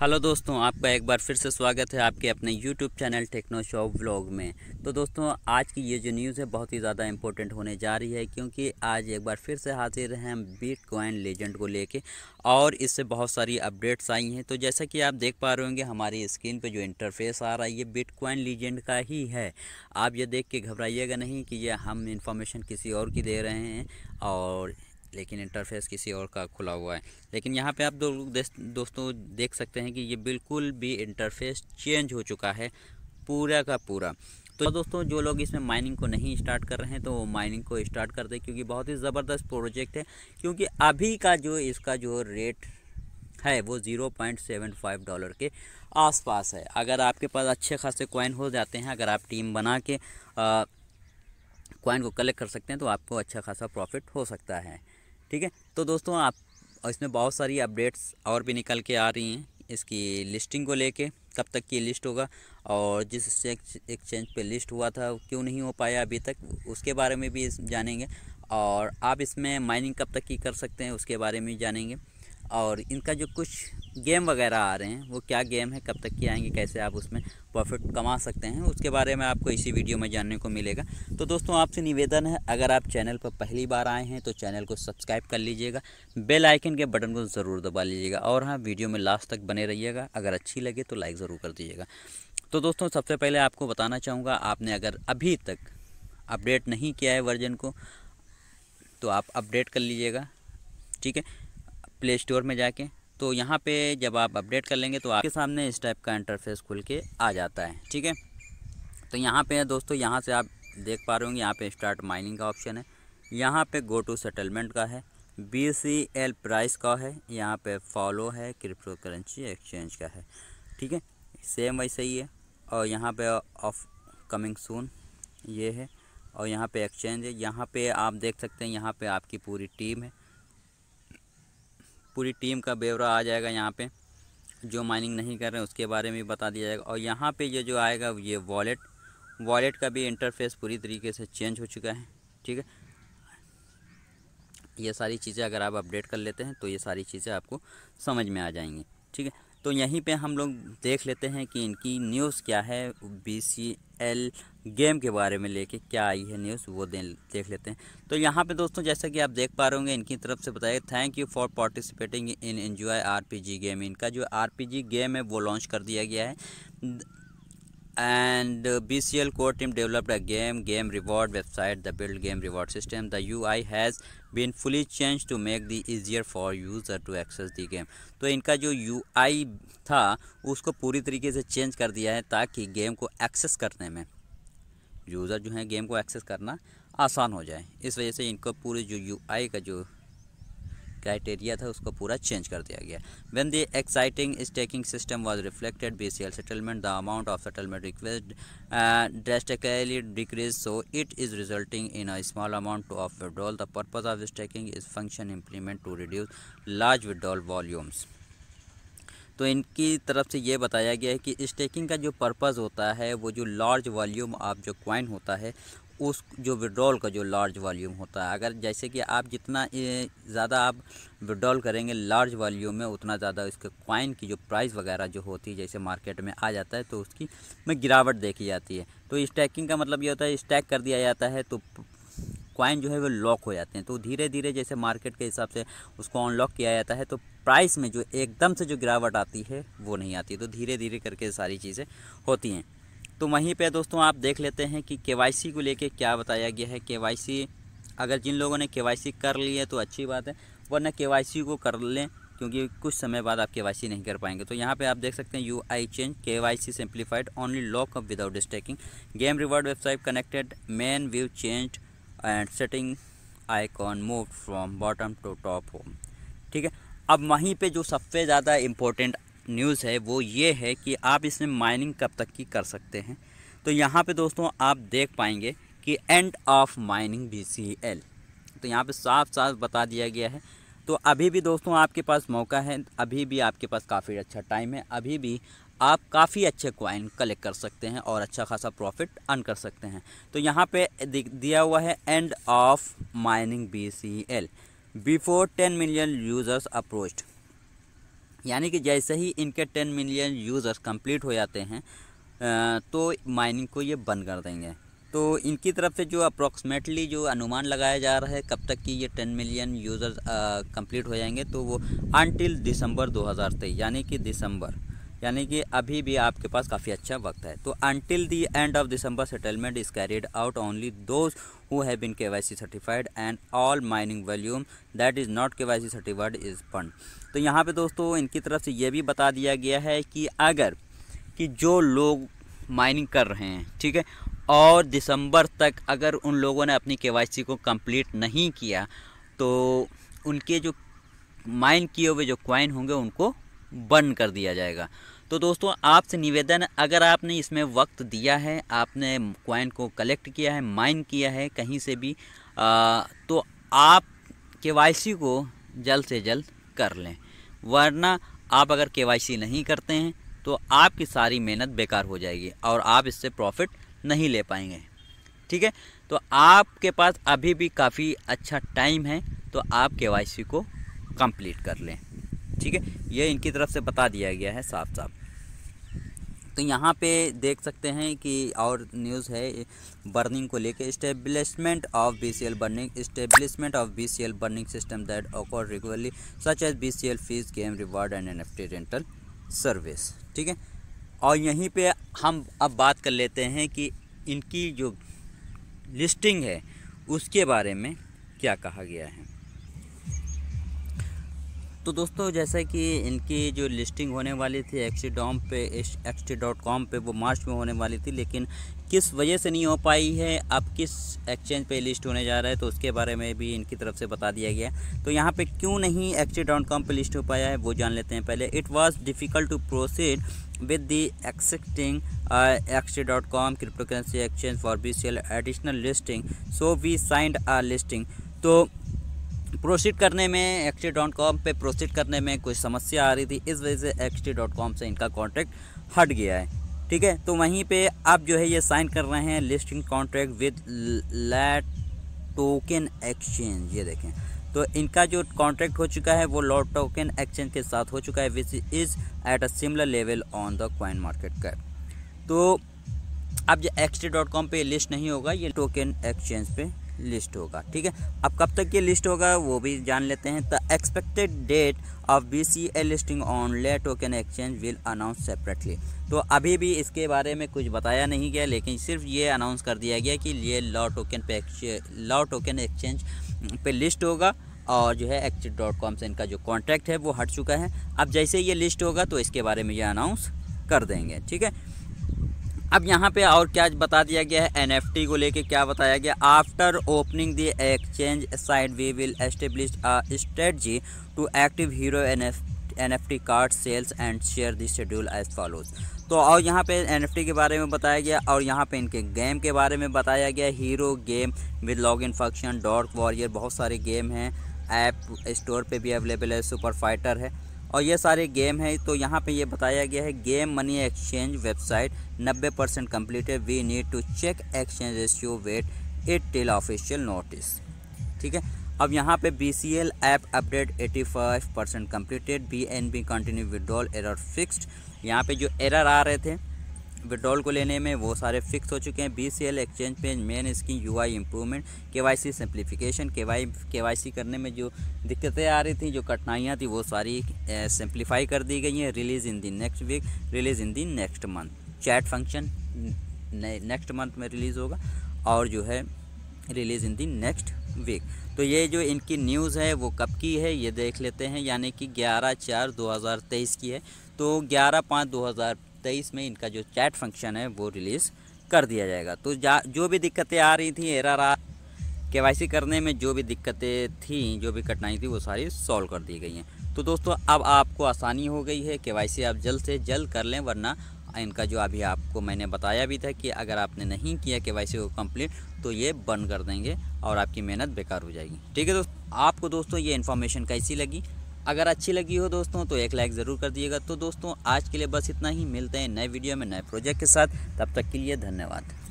hello दोस्तों आपका एक बार फिर से स्वागत है आपके अपने YouTube channel techno show vlog में तो दोस्तों आज की ये जो न्यूज़ है बहुत ही ज़्यादा इम्पोर्टेंट होने जा रही है क्योंकि आज एक बार फिर से हाजिर हैं हम बीट कोइन लेजेंड को लेके और इससे बहुत सारी अपडेट्स आई हैं तो जैसा कि आप देख पा रहे होंगे हमारी स्क्रीन पर जो इंटरफेस आ रहा है ये बिटकॉइन लीजेंड का ही है आप ये देख के घबराइएगा नहीं कि ये हम इंफॉर्मेशन किसी और की दे रहे हैं और लेकिन इंटरफेस किसी और का खुला हुआ है लेकिन यहाँ पे आप दो, दोस्तों देख सकते हैं कि ये बिल्कुल भी इंटरफेस चेंज हो चुका है पूरा का पूरा तो दोस्तों जो लोग इसमें माइनिंग को नहीं स्टार्ट कर रहे हैं तो वो माइनिंग को स्टार्ट कर दें क्योंकि बहुत ही ज़बरदस्त प्रोजेक्ट है क्योंकि अभी का जो इसका जो रेट है वो zero point seven five dollar के आसपास है अगर आपके पास अच्छे खासे कॉइन हो जाते हैं अगर आप टीम बना के कॉइन को कलेक्ट कर सकते हैं तो आपको अच्छा खासा प्रॉफिट हो सकता है ठीक है तो दोस्तों आप इसमें बहुत सारी अपडेट्स और भी निकल के आ रही हैं इसकी लिस्टिंग को लेके कब तक की लिस्ट होगा और जिस एक्सचेंज पे लिस्ट हुआ था क्यों नहीं हो पाया अभी तक उसके बारे में भी जानेंगे और आप इसमें माइनिंग कब तक की कर सकते हैं उसके बारे में जानेंगे और इनका जो कुछ गेम वगैरह आ रहे हैं वो क्या गेम है कब तक की आएंगे कैसे आप उसमें प्रॉफिट कमा सकते हैं उसके बारे में आपको इसी वीडियो में जानने को मिलेगा तो दोस्तों आपसे निवेदन है अगर आप चैनल पर पहली बार आए हैं तो चैनल को सब्सक्राइब कर लीजिएगा बेल आइकन के बटन को ज़रूर दबा लीजिएगा और हाँ वीडियो में लास्ट तक बने रहिएगा अगर अच्छी लगे तो लाइक ज़रूर कर दीजिएगा तो दोस्तों सबसे पहले आपको बताना चाहूँगा आपने अगर अभी तक अपडेट नहीं किया है वर्जन को तो आप अपडेट कर लीजिएगा ठीक है प्ले स्टोर में जाके तो यहाँ पे जब आप अपडेट कर लेंगे तो आपके सामने इस टाइप का इंटरफेस खुल के आ जाता है ठीक है तो यहाँ पे दोस्तों यहाँ से आप देख पा रहे होंगे यहाँ पे स्टार्ट माइनिंग का ऑप्शन है यहाँ पे गो टू सेटलमेंट का है बी सी एल प्राइस का है यहाँ पे फॉलो है क्रिप्टो करेंसी एक्सचेंज का है ठीक है सेम वैसे ही है और यहाँ पर ऑफ कमिंग सून ये है और यहाँ पर एक्सचेंज है यहाँ पर आप देख सकते हैं यहाँ पर आपकी पूरी टीम है पूरी टीम का ब्यौरा आ जाएगा यहाँ पे जो माइनिंग नहीं कर रहे हैं उसके बारे में बता दिया जाएगा और यहाँ पे ये जो आएगा ये वॉलेट वॉलेट का भी इंटरफेस पूरी तरीके से चेंज हो चुका है ठीक है ये सारी चीज़ें अगर आप अपडेट कर लेते हैं तो ये सारी चीज़ें आपको समझ में आ जाएंगी ठीक है तो यहीं पे हम लोग देख लेते हैं कि इनकी न्यूज़ क्या है बी सी एल गेम के बारे में लेके क्या आई है न्यूज़ वो दे, देख लेते हैं तो यहाँ पे दोस्तों जैसा कि आप देख पा रहे होंगे इनकी तरफ से बताया thank you for participating in enjoy RPG game इनका जो आरपीजी गेम है वो लॉन्च कर दिया गया है and uh, BCL core team developed a game game reward website the build game reward system the UI has been fully changed to make the easier for user to access the game तो इनका जो UI था उसको पूरी तरीके से change कर दिया है ताकि गेम को एक्सेस करने में यूज़र जो है गेम को एक्सेस करना आसान हो जाए इस वजह से इनको पूरी जो यू आई का जो क्राइटेरिया था उसको पूरा चेंज कर दिया गया when the exciting staking system was reflected B C L settlement the amount of settlement request drastically decrease so it is resulting in a small amount of withdrawal the purpose of staking is function implement to reduce large withdrawal volumes तो इनकी तरफ से ये बताया गया है कि staking का जो पर्पज़ होता है वो जो लार्ज वॉल्यूम ऑफ जो क्वाइन होता है उस जो विड्रॉल का जो लार्ज वॉल्यूम होता है अगर जैसे कि आप जितना ज़्यादा आप विड्रॉल करेंगे लार्ज वॉल्यूम में उतना ज़्यादा इसके कॉइन की जो प्राइस वगैरह जो होती है जैसे मार्केट में आ जाता है तो उसकी में गिरावट देखी जाती है तो स्टैकिंग का मतलब ये होता है स्टैक कर दिया जाता है तो कॉइन जो है वो लॉक हो जाते हैं तो धीरे धीरे जैसे मार्केट के हिसाब से उसको अनलॉक किया जाता है तो प्राइस में जो एकदम से जो गिरावट आती है वो नहीं आती तो धीरे धीरे करके सारी चीज़ें होती हैं तो वहीं पे दोस्तों आप देख लेते हैं कि के को लेके क्या बताया गया है के अगर जिन लोगों ने के कर ली है तो अच्छी बात है वरना के को कर लें क्योंकि कुछ समय बाद आप के नहीं कर पाएंगे तो यहाँ पे आप देख सकते हैं U I change K Y C simplified only lock up without staking game reward website connected main view change and setting icon move from bottom to top home ठीक है अब वहीं पे जो सबसे ज़्यादा इम्पोर्टेंट न्यूज़ है वो ये है कि आप इसमें माइनिंग कब तक की कर सकते हैं तो यहाँ पे दोस्तों आप देख पाएंगे कि एंड ऑफ माइनिंग बी तो यहाँ पे साफ साफ बता दिया गया है तो अभी भी दोस्तों आपके पास मौका है अभी भी आपके पास काफ़ी अच्छा टाइम है अभी भी आप काफ़ी अच्छे क्वाइन कलेक्ट कर सकते हैं और अच्छा खासा प्रॉफिट अर्न कर सकते हैं तो यहाँ पे दिया हुआ है end of mining B C L before ten million users approached यानी कि जैसे ही इनके टेन मिलियन यूज़र्स कंप्लीट हो जाते हैं तो माइनिंग को ये बंद कर देंगे तो इनकी तरफ से जो अप्रोक्सीमेटली जो अनुमान लगाया जा रहा है कब तक कि ये टेन मिलियन यूज़र्स कंप्लीट हो जाएंगे तो वो अनटिल दिसंबर 2023 यानी कि दिसंबर यानी कि अभी भी आपके पास काफ़ी अच्छा वक्त है तो until the end of December settlement is carried out only those who have been KYC certified and all mining volume that is not KYC certified is fund तो यहाँ पे दोस्तों इनकी तरफ से ये भी बता दिया गया है कि अगर कि जो लोग माइनिंग कर रहे हैं ठीक है और दिसंबर तक अगर उन लोगों ने अपनी के वाई सी को कम्प्लीट नहीं किया तो उनके जो माइन किए हुए जो क्वाइन होंगे उनको बंद कर दिया जाएगा तो दोस्तों आपसे निवेदन अगर आपने इसमें वक्त दिया है आपने क्वाइन को कलेक्ट किया है माइन किया है कहीं से भी आ, तो आप के को जल्द से जल्द कर लें वरना आप अगर के नहीं करते हैं तो आपकी सारी मेहनत बेकार हो जाएगी और आप इससे प्रॉफिट नहीं ले पाएंगे ठीक है तो आपके पास अभी भी काफ़ी अच्छा टाइम है तो आप के को कंप्लीट कर लें ठीक है ये इनकी तरफ से बता दिया गया है साफ साफ तो यहाँ पे देख सकते हैं कि और न्यूज़ है बर्निंग को लेके establishment of B C L burning establishment of B C L burning system that occur regularly such as B C L fees game reward and N F T rental service ठीक है और यहीं पे हम अब बात कर लेते हैं कि इनकी जो लिस्टिंग है उसके बारे में क्या कहा गया है तो दोस्तों जैसा कि इनकी जो लिस्टिंग होने वाली थी डॉम पे एक्सटी डॉट कॉम पर वो मार्च में होने वाली थी लेकिन किस वजह से नहीं हो पाई है अब किस एक्सचेंज पे लिस्ट होने जा रहा है तो उसके बारे में भी इनकी तरफ से बता दिया गया है तो यहाँ पे क्यों नहीं एक्सटी डॉट कॉम पर लिस्ट हो पाया है वो जान लेते हैं पहले it was difficult to proceed with the the existing dot com cryptocurrency exchange for BCL additional listing so we signed our listing तो प्रोसीड करने में एक्सटी डॉट कॉम पर प्रोसीड करने में कुछ समस्या आ रही थी इस वजह से एक्सटी डॉट कॉम से इनका कॉन्ट्रैक्ट हट गया है ठीक है तो वहीं पे आप जो है ये साइन कर रहे हैं listing contract with LAToken exchange ये देखें तो इनका जो कॉन्ट्रैक्ट हो चुका है वो लॉ टोकन एक्सचेंज के साथ हो चुका है which is at a similar level on the coin market cap तो अब जो एक्सटी डॉट कॉम पर लिस्ट नहीं होगा ये टोकन एक्सचेंज पे लिस्ट होगा ठीक है अब कब तक ये लिस्ट होगा वो भी जान लेते हैं the expected date of B C A listing on LAToken exchange will announce separately तो अभी भी इसके बारे में कुछ बताया नहीं गया लेकिन सिर्फ ये अनाउंस कर दिया गया कि ये लॉ टोकन पे लॉ टोकन एक्सचेंज पे लिस्ट होगा और जो है एक्चिट डॉट कॉम से इनका जो कॉन्ट्रैक्ट है वो हट चुका है अब जैसे ये लिस्ट होगा तो इसके बारे में ये अनाउंस कर देंगे ठीक है अब यहाँ पे और क्या बता दिया गया है एनएफटी को लेके क्या बताया गया after opening the exchange side we will establish a strategy to active hero N F T card sales and share this schedule as follows तो और यहाँ पे एन एफ टी के बारे में बताया गया और यहाँ पे इनके गेम के बारे में बताया गया hero game with log in function dot warrior बहुत सारे गेम हैं ऐप स्टोर पे भी अवेलेबल है सुपर फाइटर है और ये सारे गेम हैं तो यहाँ पे ये बताया गया है game money exchange website 90 percent complete है we need to check exchange ratio wait it till official notice ठीक है अब यहाँ पे B C L app update 85 percent completed B N B continue withdrawal error fixed यहाँ पे जो error आ रहे थे विड्रॉल को लेने में वो सारे फिक्स हो चुके हैं B C L exchange page main scheme U I improvement K Y C simplification K Y K Y C करने में जो दिक्कतें आ रही थी जो कठिनाइयाँ थी वो सारी सिंप्लीफाई कर दी गई हैं release in the next week release in the next month chat function next month में रिलीज़ होगा और जो है release in the next week तो ये जो इनकी न्यूज़ है वो कब की है ये देख लेते हैं यानी कि 11 चार 2023 की है तो 11 पाँच 2023 तेईस में इनका जो चैट फंक्शन है वो रिलीज़ कर दिया जाएगा तो जा जो भी दिक्कतें आ रही थी एरर आ के करने में जो भी दिक्कतें थी जो भी कठिनाई थी वो सारी सॉल्व कर दी गई हैं तो दोस्तों अब आपको आसानी हो गई है के आप जल्द से जल्द कर लें वरना इनका जो अभी आपको मैंने बताया भी था कि अगर आपने नहीं किया के वाई को कंप्लीट तो ये बंद कर देंगे और आपकी मेहनत बेकार हो जाएगी ठीक है दोस्तों आपको दोस्तों ये इन्फॉर्मेशन कैसी लगी अगर अच्छी लगी हो दोस्तों तो एक लाइक ज़रूर कर दिएगा तो दोस्तों आज के लिए बस इतना ही मिलते हैं नए वीडियो में नए प्रोजेक्ट के साथ तब तक के लिए धन्यवाद